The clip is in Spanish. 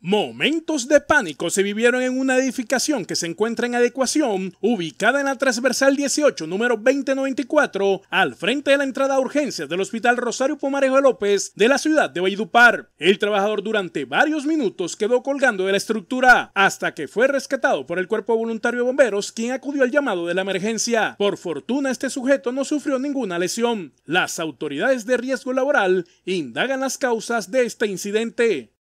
Momentos de pánico se vivieron en una edificación que se encuentra en adecuación, ubicada en la transversal 18, número 2094, al frente de la entrada a urgencias del Hospital Rosario Pomarejo López de la ciudad de Valledupar. El trabajador durante varios minutos quedó colgando de la estructura, hasta que fue rescatado por el cuerpo voluntario de bomberos, quien acudió al llamado de la emergencia. Por fortuna, este sujeto no sufrió ninguna lesión. Las autoridades de riesgo laboral indagan las causas de este incidente.